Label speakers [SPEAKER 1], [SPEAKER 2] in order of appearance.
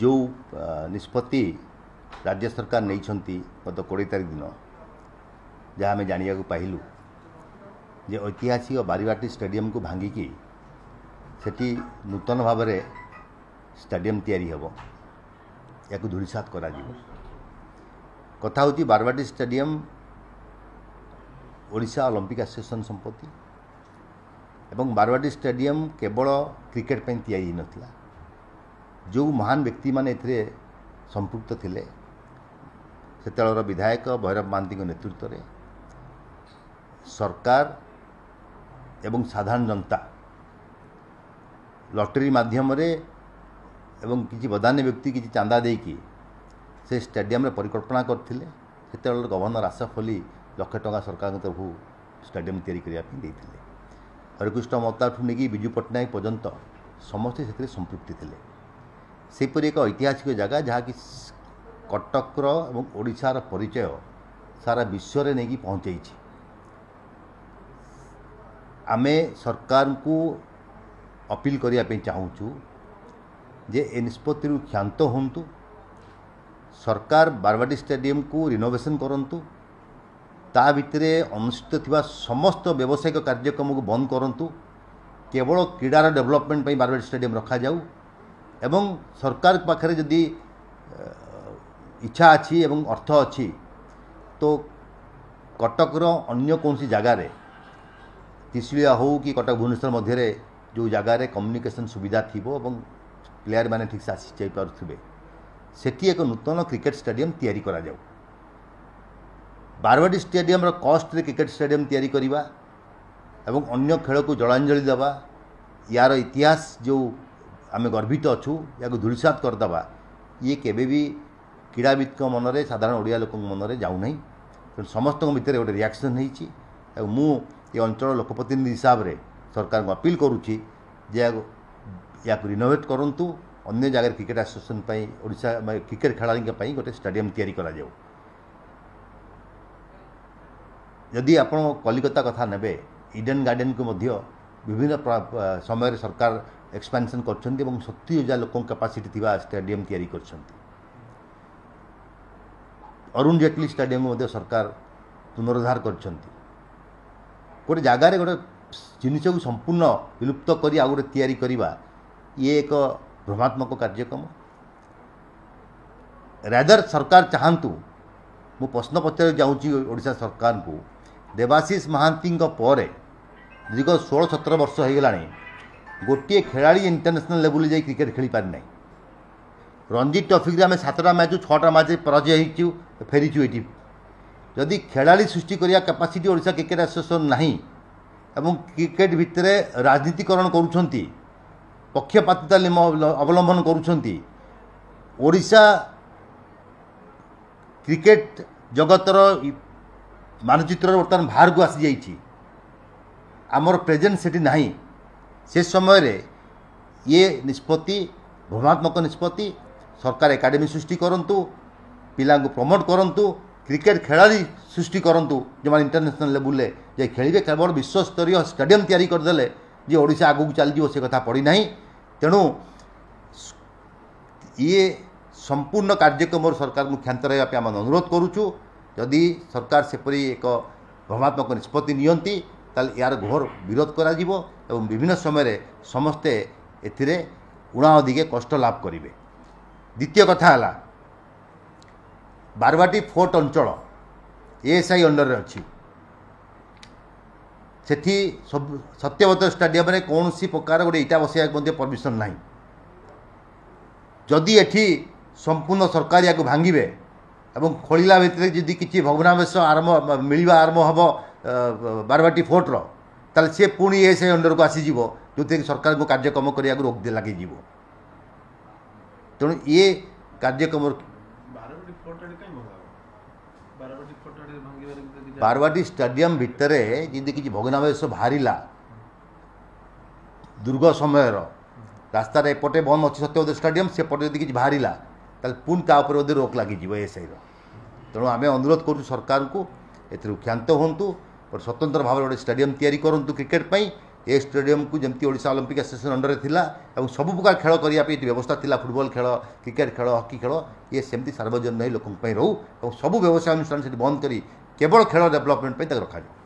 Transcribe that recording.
[SPEAKER 1] ଯେଉଁ ନିଷ୍ପତ୍ତି ରାଜ୍ୟ ସରକାର ନେଇଛନ୍ତି ଗତ କୋଡ଼ିଏ ତାରିଖ ଦିନ ଯାହା ଆମେ ଜାଣିବାକୁ ପାଇଲୁ ଯେ ଐତିହାସିକ ବାରିବାଟୀ ଷ୍ଟାଡ଼ିୟମକୁ ଭାଙ୍ଗିକି ସେଠି ନୂତନ ଭାବରେ ଷ୍ଟାଡ଼ିୟମ୍ ତିଆରି ହେବ ଏହାକୁ ଧୂଳିସାତ କରାଯିବ କଥା ହେଉଛି Barabati stadium Odisha Olympic association ସମ୍ପତ୍ତି ଏବଂ ବାରବାଟୀ ଷ୍ଟାଡ଼ିୟମ୍ କେବଳ କ୍ରିକେଟ୍ ପାଇଁ ତିଆରି ହୋଇନଥିଲା ଯେଉଁ ମହାନ ବ୍ୟକ୍ତିମାନେ ଏଥିରେ ସମ୍ପୃକ୍ତ ଥିଲେ ସେତେବେଳର ବିଧାୟକ ଭୈରବ ମହାନ୍ତିଙ୍କ ନେତୃତ୍ୱରେ ସରକାର ଏବଂ ସାଧାରଣ ଜନତା ଲଟେରୀ ମାଧ୍ୟମରେ ଏବଂ କିଛି ବଦାନ୍ୟ ବ୍ୟକ୍ତି କିଛି ଚାନ୍ଦା ଦେଇକି ସେ ଷ୍ଟାଡ଼ିୟମରେ ପରିକଳ୍ପନା କରିଥିଲେ ସେତେବେଳେ ଗଭର୍ଣ୍ଣର ଆସଫ ଅଲି ଲକ୍ଷେ ଟଙ୍କା ସରକାରଙ୍କ ତରଫରୁ ଷ୍ଟାଡ଼ିୟମ ତିଆରି କରିବା ପାଇଁ ଦେଇଥିଲେ ହରିକୃଷ୍ଣ ମତାଠୁ ନେଇକି ବିଜୁ ପଟ୍ଟନାୟକ ପର୍ଯ୍ୟନ୍ତ ସମସ୍ତେ ସେଥିରେ ସମ୍ପୃକ୍ତି ଥିଲେ सेपर एक ऐतिहासिक जगह जहाँकि कटक्र एशार परिचय सारा विश्व में नहीं पहुँचे आम सरकार को अपील करने चाहूँ जे ए निष्पत्ति क्षांत हूँ सरकार बारवाटी स्टेडियम को रिनोभेसन करूँ ता भितर अनुषित समस्त व्यावसायिक कार्यक्रम को बंद करूँ केवल क्रीडार डेभलपमेंट बारवाटी स्टाडियम रखा जाऊ ଏବଂ ସରକାର ପାଖରେ ଯଦି ଇଚ୍ଛା ଅଛି ଏବଂ ଅର୍ଥ ଅଛି ତ କଟକର ଅନ୍ୟ କୌଣସି ଜାଗାରେ ତିଶୁଳିଆ ହେଉ କି କଟକ ଭୁବନେଶ୍ୱର ମଧ୍ୟରେ ଯେଉଁ ଜାଗାରେ କମ୍ୟୁନିକେସନ୍ ସୁବିଧା ଥିବ ଏବଂ ପ୍ଲେୟାରମାନେ ଠିକ୍ସେ ଆସି ଯାଇପାରୁଥିବେ ସେଠି ଏକ ନୂତନ କ୍ରିକେଟ୍ ଷ୍ଟାଡିୟମ୍ ତିଆରି କରାଯାଉ ବାରବାଟୀ ଷ୍ଟାଡିୟମ୍ର କଷ୍ଟରେ କ୍ରିକେଟ୍ ଷ୍ଟାଡିୟମ୍ ତିଆରି କରିବା ଏବଂ ଅନ୍ୟ ଖେଳକୁ ଜଳାଞ୍ଜଳି ଦେବା ୟାର ଇତିହାସ ଯେଉଁ आम गर्वित अच्छू या धूलसात करदे ये केवे भी क्रीड़ीद मनरे साधारण ओडिया लोक मन में जाऊना तेनाली समस्त भितर गोटे रियाक्शन हो अंचल लोकप्रतिनिधि हिसाब से सरकार को अपिल करुच्चे या करूँ अन्य जगह क्रिकेट आसोसीएसन ओडा क्रिकेट खेला गोटे स्टाडियम या जदि आप कलिकता कथा ने ईडेन गार्डेन को मध्य विभिन्न समय सरकार ଏକ୍ସପାନ୍ସନ୍ କରିଛନ୍ତି ଏବଂ ସତୁରି ହଜାର ଲୋକଙ୍କ କାପାସିଟି ଥିବା ଷ୍ଟାଡ଼ିୟମ୍ ତିଆରି କରିଛନ୍ତି ଅରୁଣ ଜେଟଲୀ ଷ୍ଟାଡ଼ିୟମ୍ ମଧ୍ୟ ସରକାର ପୁନରୁଦ୍ଧାର କରିଛନ୍ତି ଗୋଟେ ଜାଗାରେ ଗୋଟେ ଜିନିଷକୁ ସମ୍ପୂର୍ଣ୍ଣ ବିଲୁପ୍ତ କରି ଆଉ ଗୋଟେ ତିଆରି କରିବା ଇଏ ଏକ ଭ୍ରମାତ୍ମକ କାର୍ଯ୍ୟକ୍ରମ ରାଦର ସରକାର ଚାହାନ୍ତୁ ମୁଁ ପ୍ରଶ୍ନ ପଚାରିବାକୁ ଯାଉଛି ଓଡ଼ିଶା ସରକାରଙ୍କୁ ଦେବାଶିଷ ମହାନ୍ତିଙ୍କ ପରେ ଦୀର୍ଘ ଷୋହଳ ସତର ବର୍ଷ ହୋଇଗଲାଣି ଗୋଟିଏ ଖେଳାଳି ଇଣ୍ଟରନ୍ୟାସନାଲ୍ ଲେବୁଲ୍ରେ ଯାଇ କ୍ରିକେଟ୍ ଖେଳିପାରିନାହିଁ ରଞ୍ଜି ଟ୍ରଫିକ୍ରେ ଆମେ ସାତଟା ମ୍ୟାଚ୍ ଛଅଟା ମ୍ୟାଚ୍ରେ ପରାଜୟ ହେଇଛୁ ଫେରିଛୁ ଏଠି ଯଦି ଖେଳାଳି ସୃଷ୍ଟି କରିବା କାପାସିଟି ଓଡ଼ିଶା କ୍ରିକେଟ୍ ଆସୋସିଏସନ୍ ନାହିଁ ଏବଂ କ୍ରିକେଟ୍ ଭିତରେ ରାଜନୀତିକରଣ କରୁଛନ୍ତି ପକ୍ଷପାତିତା ଅବଲମ୍ବନ କରୁଛନ୍ତି ଓଡ଼ିଶା କ୍ରିକେଟ୍ ଜଗତର ମାନଚିତ୍ରର ବର୍ତ୍ତମାନ ବାହାରକୁ ଆସିଯାଇଛି ଆମର ପ୍ରେଜେଣ୍ଟ ସେଠି ନାହିଁ ସେ ସମୟରେ ଇଏ ନିଷ୍ପତ୍ତି ଭ୍ରମାତ୍ମକ ନିଷ୍ପତ୍ତି ସରକାର ଏକାଡେମୀ ସୃଷ୍ଟି କରନ୍ତୁ ପିଲାଙ୍କୁ ପ୍ରମୋଟ୍ କରନ୍ତୁ କ୍ରିକେଟ୍ ଖେଳାଳି ସୃଷ୍ଟି କରନ୍ତୁ ଯେଉଁମାନେ ଇଣ୍ଟରନ୍ୟାସନାଲ୍ ଲେବୁଲ୍ରେ ଯେ ଖେଳିବେ କେବଳ ବିଶ୍ୱସ୍ତରୀୟ ଷ୍ଟାଡ଼ିୟମ୍ ତିଆରି କରିଦେଲେ ଯେ ଓଡ଼ିଶା ଆଗକୁ ଚାଲିଯିବ ସେ କଥା ପଡ଼ିନାହିଁ ତେଣୁ ଇଏ ସମ୍ପୂର୍ଣ୍ଣ କାର୍ଯ୍ୟକ୍ରମରୁ ସରକାରଙ୍କୁ କ୍ଷାନ୍ତ ରହିବା ପାଇଁ ଆମେ ଅନୁରୋଧ କରୁଛୁ ଯଦି ସରକାର ସେପରି ଏକ ଭ୍ରମାତ୍ମକ ନିଷ୍ପତ୍ତି ନିଅନ୍ତି ତାହେଲେ ଏହାର ଘୋର ବିରୋଧ କରାଯିବ ଏବଂ ବିଭିନ୍ନ ସମୟରେ ସମସ୍ତେ ଏଥିରେ ଉଣା ଅଧିକେ କଷ୍ଟ ଲାଭ କରିବେ ଦ୍ୱିତୀୟ କଥା ହେଲା ବାରବାଟୀ ଫୋର୍ଟ ଅଞ୍ଚଳ ଏ ଏସ୍ ଆଇ ଅଣ୍ଡରରେ ଅଛି ସେଠି ସବୁ ସତ୍ୟବ୍ରତ ଷ୍ଟାଡିୟମରେ କୌଣସି ପ୍ରକାର ଗୋଟେ ଇଟା ବସେଇବାକୁ ମଧ୍ୟ ପରମିସନ୍ ନାହିଁ ଯଦି ଏଠି ସମ୍ପୂର୍ଣ୍ଣ ସରକାର ଏହାକୁ ଭାଙ୍ଗିବେ ଏବଂ ଖୋଳିଲା ଭିତରେ ଯଦି କିଛି ଭଗ୍ନାବେଶ ଆରମ୍ଭ ମିଳିବା ଆରମ୍ଭ ହେବ ବାରବାଟୀ ଫୋର୍ଟର ताले सी पुणी ए अंडर को आसीज जो थे सरकार को कार्यक्रम कर रोक लग तेणु ये कार्यक्रम बारवाटी स्टाडियम भितर जी कि भग्नावेश बाहर दुर्ग समय रास्त एपटे बंद अच्छे सत्यवद स्टाडियम सेपटे जब कि बाहर तापर बोध रोक लगे एस आई रेणु आम अनुरोध कर सरकार को एथ हूँ ଗୋଟେ ସ୍ୱତନ୍ତ୍ର ଭାବରେ ଗୋଟେ ଷ୍ଟାଡ଼ିୟମ୍ ତିଆରି କରନ୍ତୁ କ୍ରିକେଟ୍ ପାଇଁ ଏ ଷ୍ଟାଡ଼ିୟମ୍କୁ ଯେମିତି ଓଡ଼ିଶା ଅଲିମ୍ପିକ୍ ଆସୋସିଏସନ୍ ଅଣ୍ଡରରେ ଥିଲା ଏବଂ ସବୁ ପ୍ରକାର ଖେଳ କରିବା ପାଇଁ ଏଠି ବ୍ୟବସ୍ଥା ଥିଲା ଫୁଟବଲ୍ ଖେଳ କ୍ରିକେଟ୍ ଖେଳ ହକି ଖେଳ ଇଏ ସେମିତି ସାର୍ବଜନୀନ ହୋଇ ଲୋକଙ୍କ ପାଇଁ ରହୁ ଏବଂ ସବୁ ବ୍ୟବସାୟ ଅନୁଷ୍ଠାନ ସେଠି ବନ୍ଦ କରି କେବଳ ଖେଳ ଡେଭଲପମେଣ୍ଟ ପାଇଁ ତାକୁ ରଖାଯିବ